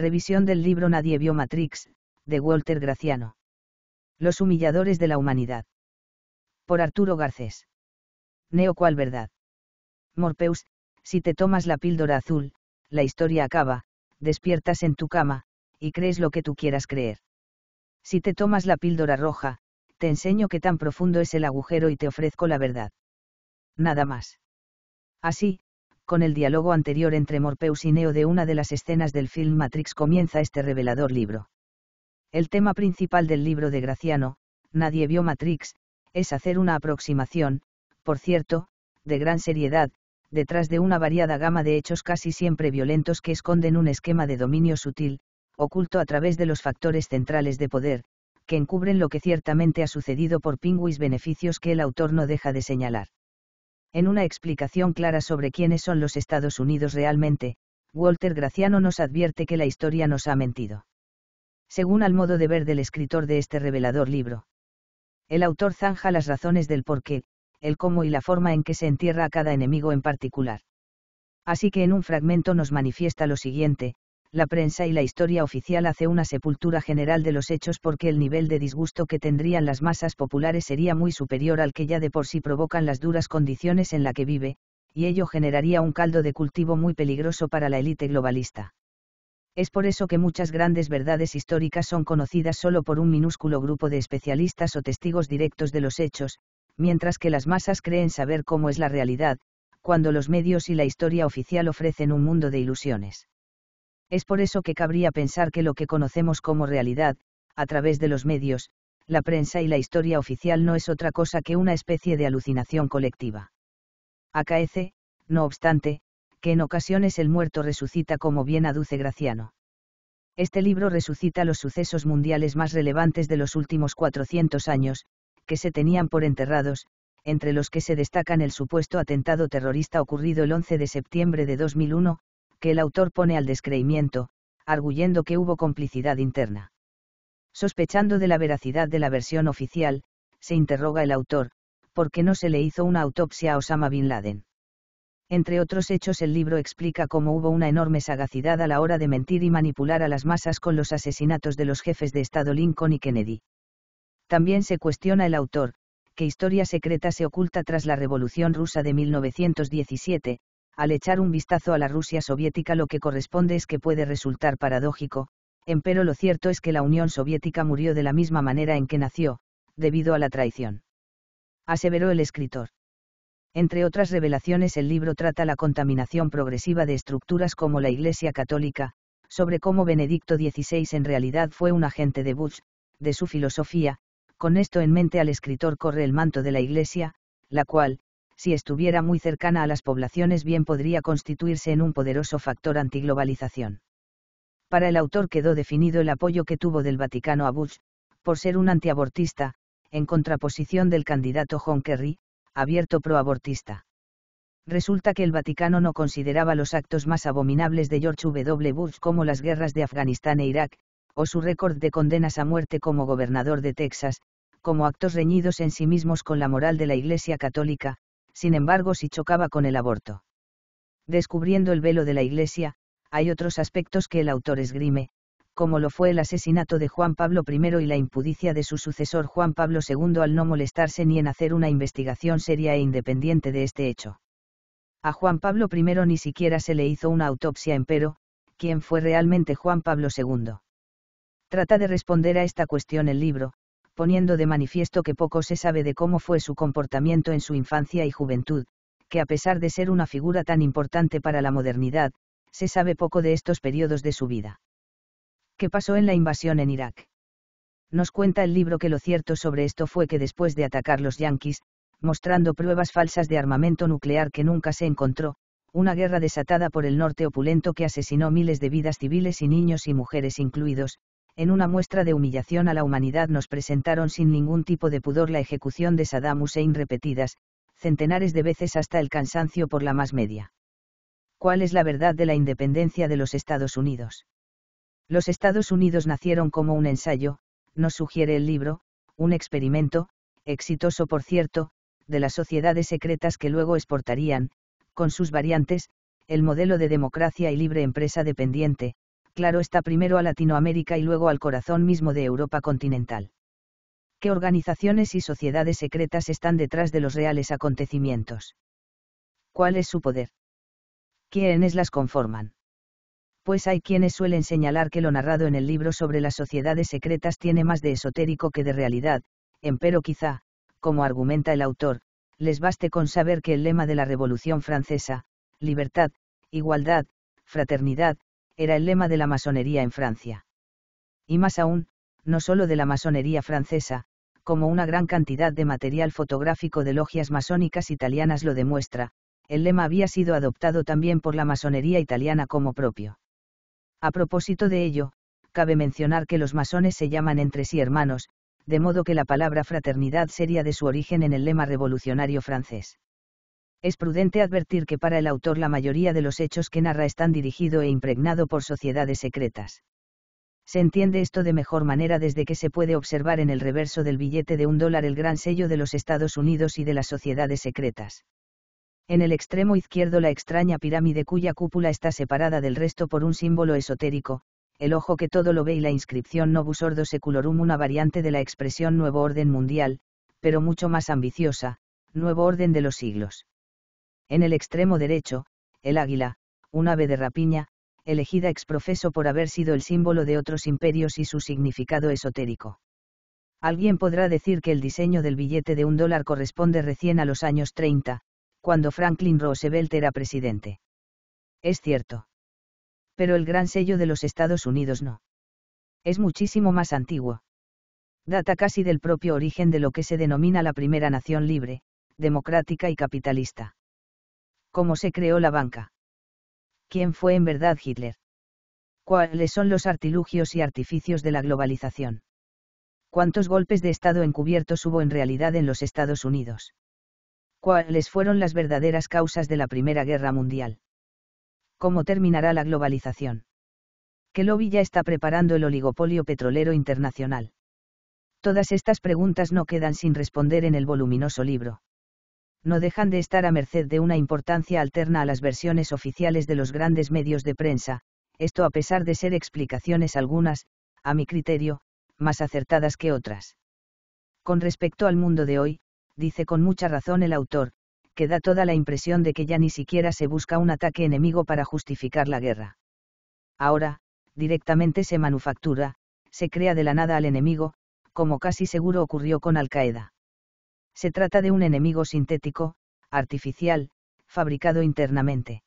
Revisión del libro Nadie vio Matrix, de Walter Graciano. Los humilladores de la humanidad. Por Arturo Garcés. Neo cual verdad. Morpeus, si te tomas la píldora azul, la historia acaba, despiertas en tu cama, y crees lo que tú quieras creer. Si te tomas la píldora roja, te enseño qué tan profundo es el agujero y te ofrezco la verdad. Nada más. Así, con el diálogo anterior entre Morpheus y Neo de una de las escenas del film Matrix comienza este revelador libro. El tema principal del libro de Graciano, Nadie vio Matrix, es hacer una aproximación, por cierto, de gran seriedad, detrás de una variada gama de hechos casi siempre violentos que esconden un esquema de dominio sutil, oculto a través de los factores centrales de poder, que encubren lo que ciertamente ha sucedido por pingüis beneficios que el autor no deja de señalar. En una explicación clara sobre quiénes son los Estados Unidos realmente, Walter Graciano nos advierte que la historia nos ha mentido. Según al modo de ver del escritor de este revelador libro. El autor zanja las razones del por qué, el cómo y la forma en que se entierra a cada enemigo en particular. Así que en un fragmento nos manifiesta lo siguiente, la prensa y la historia oficial hace una sepultura general de los hechos porque el nivel de disgusto que tendrían las masas populares sería muy superior al que ya de por sí provocan las duras condiciones en la que vive, y ello generaría un caldo de cultivo muy peligroso para la élite globalista. Es por eso que muchas grandes verdades históricas son conocidas solo por un minúsculo grupo de especialistas o testigos directos de los hechos, mientras que las masas creen saber cómo es la realidad, cuando los medios y la historia oficial ofrecen un mundo de ilusiones. Es por eso que cabría pensar que lo que conocemos como realidad, a través de los medios, la prensa y la historia oficial no es otra cosa que una especie de alucinación colectiva. Acaece, no obstante, que en ocasiones el muerto resucita como bien aduce Graciano. Este libro resucita los sucesos mundiales más relevantes de los últimos 400 años, que se tenían por enterrados, entre los que se destacan el supuesto atentado terrorista ocurrido el 11 de septiembre de 2001, que el autor pone al descreimiento, arguyendo que hubo complicidad interna. Sospechando de la veracidad de la versión oficial, se interroga el autor, ¿por qué no se le hizo una autopsia a Osama Bin Laden? Entre otros hechos, el libro explica cómo hubo una enorme sagacidad a la hora de mentir y manipular a las masas con los asesinatos de los jefes de Estado Lincoln y Kennedy. También se cuestiona el autor, qué historia secreta se oculta tras la Revolución Rusa de 1917, al echar un vistazo a la Rusia soviética lo que corresponde es que puede resultar paradójico, empero lo cierto es que la Unión Soviética murió de la misma manera en que nació, debido a la traición. Aseveró el escritor. Entre otras revelaciones el libro trata la contaminación progresiva de estructuras como la Iglesia Católica, sobre cómo Benedicto XVI en realidad fue un agente de Bush, de su filosofía, con esto en mente al escritor corre el manto de la Iglesia, la cual, si estuviera muy cercana a las poblaciones bien podría constituirse en un poderoso factor antiglobalización. Para el autor quedó definido el apoyo que tuvo del Vaticano a Bush, por ser un antiabortista, en contraposición del candidato John Kerry, abierto proabortista. Resulta que el Vaticano no consideraba los actos más abominables de George W. Bush como las guerras de Afganistán e Irak, o su récord de condenas a muerte como gobernador de Texas, como actos reñidos en sí mismos con la moral de la Iglesia Católica, sin embargo si chocaba con el aborto. Descubriendo el velo de la Iglesia, hay otros aspectos que el autor esgrime, como lo fue el asesinato de Juan Pablo I y la impudicia de su sucesor Juan Pablo II al no molestarse ni en hacer una investigación seria e independiente de este hecho. A Juan Pablo I ni siquiera se le hizo una autopsia, pero, ¿quién fue realmente Juan Pablo II? Trata de responder a esta cuestión el libro, poniendo de manifiesto que poco se sabe de cómo fue su comportamiento en su infancia y juventud, que a pesar de ser una figura tan importante para la modernidad, se sabe poco de estos periodos de su vida. ¿Qué pasó en la invasión en Irak? Nos cuenta el libro que lo cierto sobre esto fue que después de atacar los yanquis, mostrando pruebas falsas de armamento nuclear que nunca se encontró, una guerra desatada por el norte opulento que asesinó miles de vidas civiles y niños y mujeres incluidos, en una muestra de humillación a la humanidad nos presentaron sin ningún tipo de pudor la ejecución de Saddam Hussein repetidas, centenares de veces hasta el cansancio por la más media. ¿Cuál es la verdad de la independencia de los Estados Unidos? Los Estados Unidos nacieron como un ensayo, nos sugiere el libro, un experimento, exitoso por cierto, de las sociedades secretas que luego exportarían, con sus variantes, el modelo de democracia y libre empresa dependiente, claro está primero a Latinoamérica y luego al corazón mismo de Europa continental. ¿Qué organizaciones y sociedades secretas están detrás de los reales acontecimientos? ¿Cuál es su poder? ¿Quiénes las conforman? Pues hay quienes suelen señalar que lo narrado en el libro sobre las sociedades secretas tiene más de esotérico que de realidad, empero quizá, como argumenta el autor, les baste con saber que el lema de la Revolución Francesa, libertad, igualdad, fraternidad, era el lema de la masonería en Francia. Y más aún, no solo de la masonería francesa, como una gran cantidad de material fotográfico de logias masónicas italianas lo demuestra, el lema había sido adoptado también por la masonería italiana como propio. A propósito de ello, cabe mencionar que los masones se llaman entre sí hermanos, de modo que la palabra fraternidad sería de su origen en el lema revolucionario francés. Es prudente advertir que para el autor la mayoría de los hechos que narra están dirigido e impregnado por sociedades secretas. Se entiende esto de mejor manera desde que se puede observar en el reverso del billete de un dólar el gran sello de los Estados Unidos y de las sociedades secretas. En el extremo izquierdo la extraña pirámide cuya cúpula está separada del resto por un símbolo esotérico, el ojo que todo lo ve y la inscripción Novus Ordo Seculorum una variante de la expresión Nuevo Orden Mundial, pero mucho más ambiciosa, Nuevo Orden de los siglos. En el extremo derecho, el águila, un ave de rapiña, elegida exprofeso por haber sido el símbolo de otros imperios y su significado esotérico. Alguien podrá decir que el diseño del billete de un dólar corresponde recién a los años 30, cuando Franklin Roosevelt era presidente. Es cierto. Pero el gran sello de los Estados Unidos no. Es muchísimo más antiguo. Data casi del propio origen de lo que se denomina la primera nación libre, democrática y capitalista cómo se creó la banca. ¿Quién fue en verdad Hitler? ¿Cuáles son los artilugios y artificios de la globalización? ¿Cuántos golpes de Estado encubiertos hubo en realidad en los Estados Unidos? ¿Cuáles fueron las verdaderas causas de la Primera Guerra Mundial? ¿Cómo terminará la globalización? ¿Qué lobby ya está preparando el oligopolio petrolero internacional? Todas estas preguntas no quedan sin responder en el voluminoso libro no dejan de estar a merced de una importancia alterna a las versiones oficiales de los grandes medios de prensa, esto a pesar de ser explicaciones algunas, a mi criterio, más acertadas que otras. Con respecto al mundo de hoy, dice con mucha razón el autor, que da toda la impresión de que ya ni siquiera se busca un ataque enemigo para justificar la guerra. Ahora, directamente se manufactura, se crea de la nada al enemigo, como casi seguro ocurrió con Al Qaeda. Se trata de un enemigo sintético, artificial, fabricado internamente.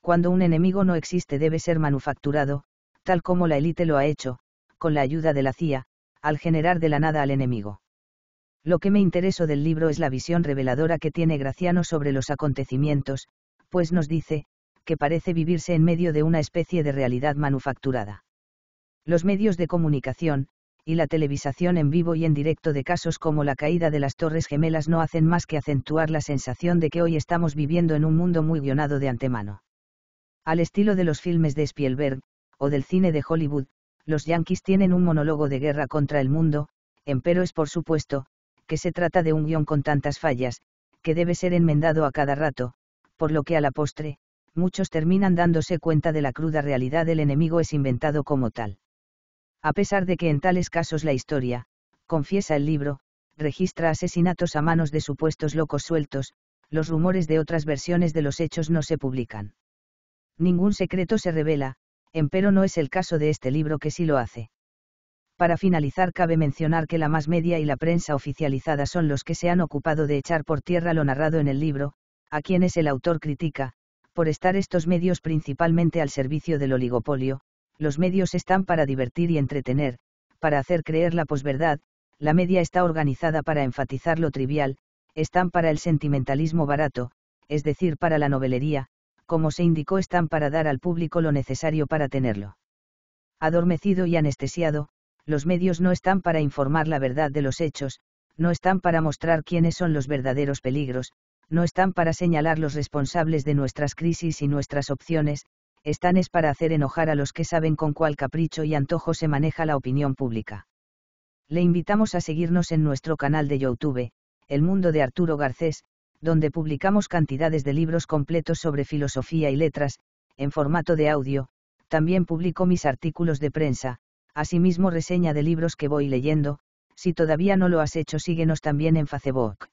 Cuando un enemigo no existe debe ser manufacturado, tal como la élite lo ha hecho, con la ayuda de la CIA, al generar de la nada al enemigo. Lo que me interesó del libro es la visión reveladora que tiene Graciano sobre los acontecimientos, pues nos dice, que parece vivirse en medio de una especie de realidad manufacturada. Los medios de comunicación, y la televisación en vivo y en directo de casos como la caída de las Torres Gemelas no hacen más que acentuar la sensación de que hoy estamos viviendo en un mundo muy guionado de antemano. Al estilo de los filmes de Spielberg, o del cine de Hollywood, los Yankees tienen un monólogo de guerra contra el mundo, empero es por supuesto, que se trata de un guión con tantas fallas, que debe ser enmendado a cada rato, por lo que a la postre, muchos terminan dándose cuenta de la cruda realidad del enemigo es inventado como tal a pesar de que en tales casos la historia, confiesa el libro, registra asesinatos a manos de supuestos locos sueltos, los rumores de otras versiones de los hechos no se publican. Ningún secreto se revela, empero no es el caso de este libro que sí lo hace. Para finalizar, cabe mencionar que la más media y la prensa oficializada son los que se han ocupado de echar por tierra lo narrado en el libro, a quienes el autor critica, por estar estos medios principalmente al servicio del oligopolio, los medios están para divertir y entretener, para hacer creer la posverdad, la media está organizada para enfatizar lo trivial, están para el sentimentalismo barato, es decir, para la novelería, como se indicó, están para dar al público lo necesario para tenerlo. Adormecido y anestesiado, los medios no están para informar la verdad de los hechos, no están para mostrar quiénes son los verdaderos peligros, no están para señalar los responsables de nuestras crisis y nuestras opciones, están es para hacer enojar a los que saben con cuál capricho y antojo se maneja la opinión pública. Le invitamos a seguirnos en nuestro canal de YouTube, El Mundo de Arturo Garcés, donde publicamos cantidades de libros completos sobre filosofía y letras, en formato de audio, también publico mis artículos de prensa, asimismo reseña de libros que voy leyendo, si todavía no lo has hecho síguenos también en Facebook.